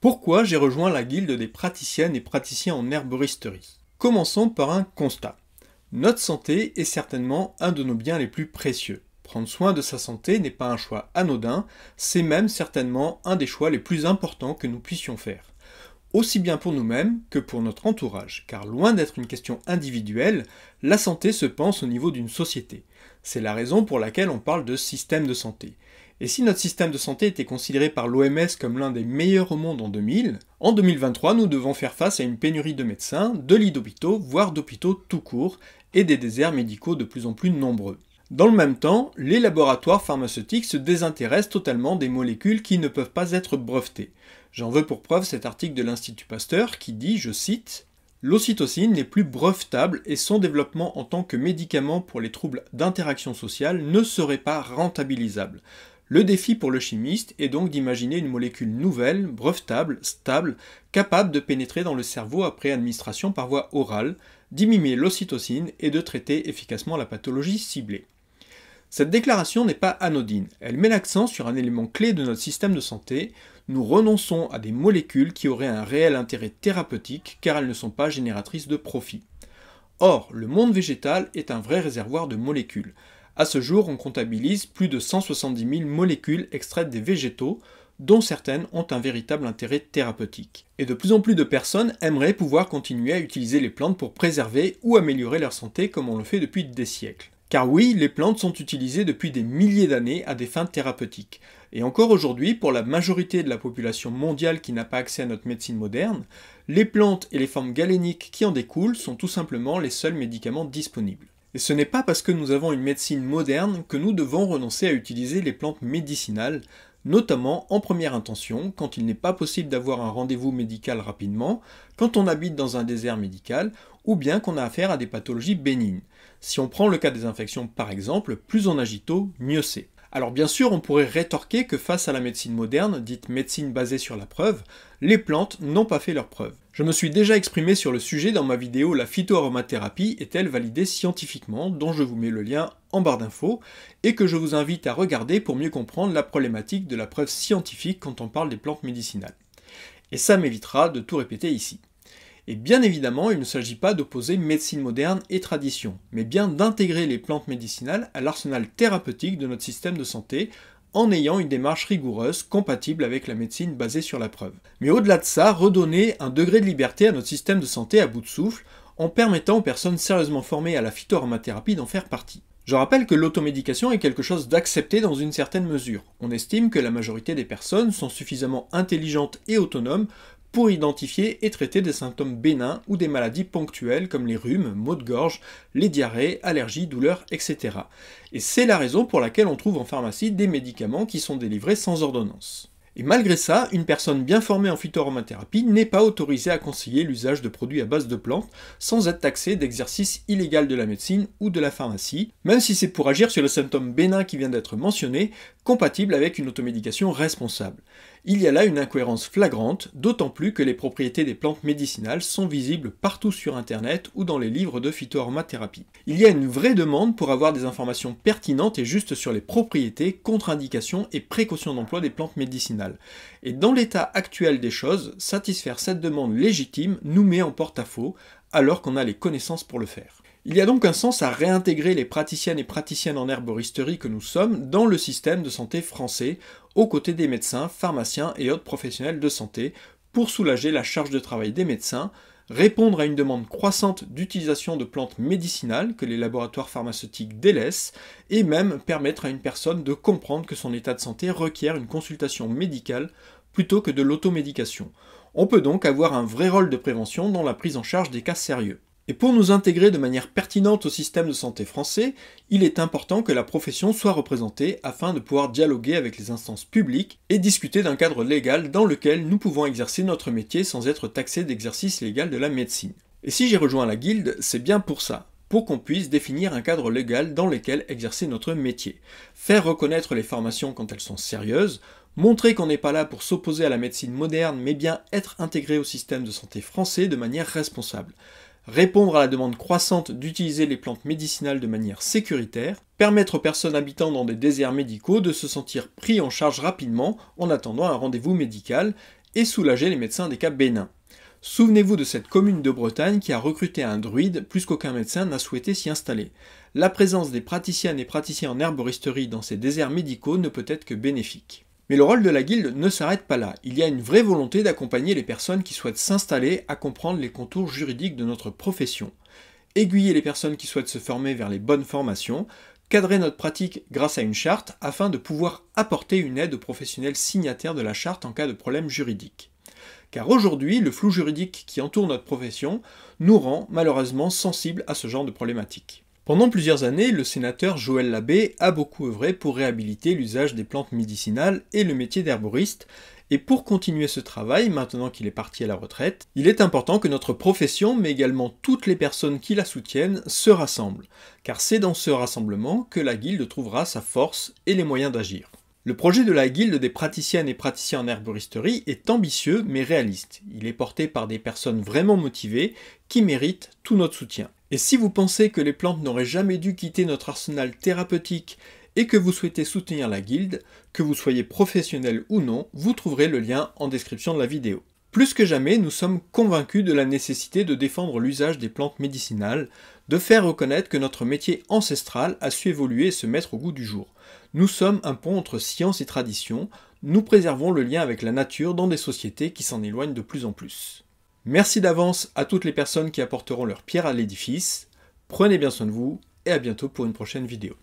Pourquoi j'ai rejoint la guilde des praticiennes et praticiens en herboristerie Commençons par un constat. Notre santé est certainement un de nos biens les plus précieux. Prendre soin de sa santé n'est pas un choix anodin, c'est même certainement un des choix les plus importants que nous puissions faire. Aussi bien pour nous-mêmes que pour notre entourage, car loin d'être une question individuelle, la santé se pense au niveau d'une société. C'est la raison pour laquelle on parle de système de santé. Et si notre système de santé était considéré par l'OMS comme l'un des meilleurs au monde en 2000, en 2023 nous devons faire face à une pénurie de médecins, de lits d'hôpitaux, voire d'hôpitaux tout court, et des déserts médicaux de plus en plus nombreux. Dans le même temps, les laboratoires pharmaceutiques se désintéressent totalement des molécules qui ne peuvent pas être brevetées. J'en veux pour preuve cet article de l'Institut Pasteur qui dit, je cite, L'ocytocine n'est plus brevetable et son développement en tant que médicament pour les troubles d'interaction sociale ne serait pas rentabilisable. Le défi pour le chimiste est donc d'imaginer une molécule nouvelle, brevetable, stable, capable de pénétrer dans le cerveau après administration par voie orale, d'immimer l'ocytocine et de traiter efficacement la pathologie ciblée. Cette déclaration n'est pas anodine, elle met l'accent sur un élément clé de notre système de santé, nous renonçons à des molécules qui auraient un réel intérêt thérapeutique car elles ne sont pas génératrices de profit. Or, le monde végétal est un vrai réservoir de molécules. À ce jour, on comptabilise plus de 170 000 molécules extraites des végétaux, dont certaines ont un véritable intérêt thérapeutique. Et de plus en plus de personnes aimeraient pouvoir continuer à utiliser les plantes pour préserver ou améliorer leur santé comme on le fait depuis des siècles. Car oui, les plantes sont utilisées depuis des milliers d'années à des fins thérapeutiques. Et encore aujourd'hui, pour la majorité de la population mondiale qui n'a pas accès à notre médecine moderne, les plantes et les formes galéniques qui en découlent sont tout simplement les seuls médicaments disponibles. Et ce n'est pas parce que nous avons une médecine moderne que nous devons renoncer à utiliser les plantes médicinales, notamment en première intention, quand il n'est pas possible d'avoir un rendez-vous médical rapidement, quand on habite dans un désert médical, ou bien qu'on a affaire à des pathologies bénignes. Si on prend le cas des infections par exemple, plus on agit tôt, mieux c'est. Alors bien sûr, on pourrait rétorquer que face à la médecine moderne, dite médecine basée sur la preuve, les plantes n'ont pas fait leur preuve. Je me suis déjà exprimé sur le sujet dans ma vidéo La phytoaromathérapie est-elle validée scientifiquement, dont je vous mets le lien en barre d'infos, et que je vous invite à regarder pour mieux comprendre la problématique de la preuve scientifique quand on parle des plantes médicinales. Et ça m'évitera de tout répéter ici. Et bien évidemment, il ne s'agit pas d'opposer médecine moderne et tradition, mais bien d'intégrer les plantes médicinales à l'arsenal thérapeutique de notre système de santé en ayant une démarche rigoureuse compatible avec la médecine basée sur la preuve. Mais au-delà de ça, redonner un degré de liberté à notre système de santé à bout de souffle en permettant aux personnes sérieusement formées à la phytoromathérapie d'en faire partie. Je rappelle que l'automédication est quelque chose d'accepté dans une certaine mesure. On estime que la majorité des personnes sont suffisamment intelligentes et autonomes pour identifier et traiter des symptômes bénins ou des maladies ponctuelles comme les rhumes, maux de gorge, les diarrhées, allergies, douleurs, etc. Et c'est la raison pour laquelle on trouve en pharmacie des médicaments qui sont délivrés sans ordonnance. Et malgré ça, une personne bien formée en phytoaromathérapie n'est pas autorisée à conseiller l'usage de produits à base de plantes sans être taxée d'exercice illégal de la médecine ou de la pharmacie, même si c'est pour agir sur le symptôme bénin qui vient d'être mentionné, compatible avec une automédication responsable. Il y a là une incohérence flagrante, d'autant plus que les propriétés des plantes médicinales sont visibles partout sur Internet ou dans les livres de phytoaromathérapie. Il y a une vraie demande pour avoir des informations pertinentes et justes sur les propriétés, contre-indications et précautions d'emploi des plantes médicinales. Et dans l'état actuel des choses, satisfaire cette demande légitime nous met en porte-à-faux, alors qu'on a les connaissances pour le faire. Il y a donc un sens à réintégrer les praticiennes et praticiennes en herboristerie que nous sommes dans le système de santé français, aux côtés des médecins, pharmaciens et autres professionnels de santé, pour soulager la charge de travail des médecins, répondre à une demande croissante d'utilisation de plantes médicinales que les laboratoires pharmaceutiques délaissent, et même permettre à une personne de comprendre que son état de santé requiert une consultation médicale plutôt que de l'automédication. On peut donc avoir un vrai rôle de prévention dans la prise en charge des cas sérieux. Et pour nous intégrer de manière pertinente au système de santé français, il est important que la profession soit représentée afin de pouvoir dialoguer avec les instances publiques et discuter d'un cadre légal dans lequel nous pouvons exercer notre métier sans être taxés d'exercice légal de la médecine. Et si j'ai rejoint la guilde, c'est bien pour ça, pour qu'on puisse définir un cadre légal dans lequel exercer notre métier, faire reconnaître les formations quand elles sont sérieuses, montrer qu'on n'est pas là pour s'opposer à la médecine moderne mais bien être intégré au système de santé français de manière responsable répondre à la demande croissante d'utiliser les plantes médicinales de manière sécuritaire, permettre aux personnes habitant dans des déserts médicaux de se sentir pris en charge rapidement en attendant un rendez-vous médical et soulager les médecins des cas bénins. Souvenez-vous de cette commune de Bretagne qui a recruté un druide plus qu'aucun médecin n'a souhaité s'y installer. La présence des praticiennes et praticiens en herboristerie dans ces déserts médicaux ne peut être que bénéfique. Mais le rôle de la guilde ne s'arrête pas là. Il y a une vraie volonté d'accompagner les personnes qui souhaitent s'installer à comprendre les contours juridiques de notre profession, aiguiller les personnes qui souhaitent se former vers les bonnes formations, cadrer notre pratique grâce à une charte afin de pouvoir apporter une aide aux professionnels signataires de la charte en cas de problème juridique. Car aujourd'hui, le flou juridique qui entoure notre profession nous rend malheureusement sensibles à ce genre de problématiques. Pendant plusieurs années, le sénateur Joël Labbé a beaucoup œuvré pour réhabiliter l'usage des plantes médicinales et le métier d'herboriste, et pour continuer ce travail, maintenant qu'il est parti à la retraite, il est important que notre profession, mais également toutes les personnes qui la soutiennent, se rassemblent, car c'est dans ce rassemblement que la Guilde trouvera sa force et les moyens d'agir. Le projet de la Guilde des praticiennes et praticiens en herboristerie est ambitieux mais réaliste. Il est porté par des personnes vraiment motivées qui méritent tout notre soutien. Et si vous pensez que les plantes n'auraient jamais dû quitter notre arsenal thérapeutique et que vous souhaitez soutenir la guilde, que vous soyez professionnel ou non, vous trouverez le lien en description de la vidéo. Plus que jamais, nous sommes convaincus de la nécessité de défendre l'usage des plantes médicinales de faire reconnaître que notre métier ancestral a su évoluer et se mettre au goût du jour. Nous sommes un pont entre science et tradition, nous préservons le lien avec la nature dans des sociétés qui s'en éloignent de plus en plus. Merci d'avance à toutes les personnes qui apporteront leur pierre à l'édifice, prenez bien soin de vous et à bientôt pour une prochaine vidéo.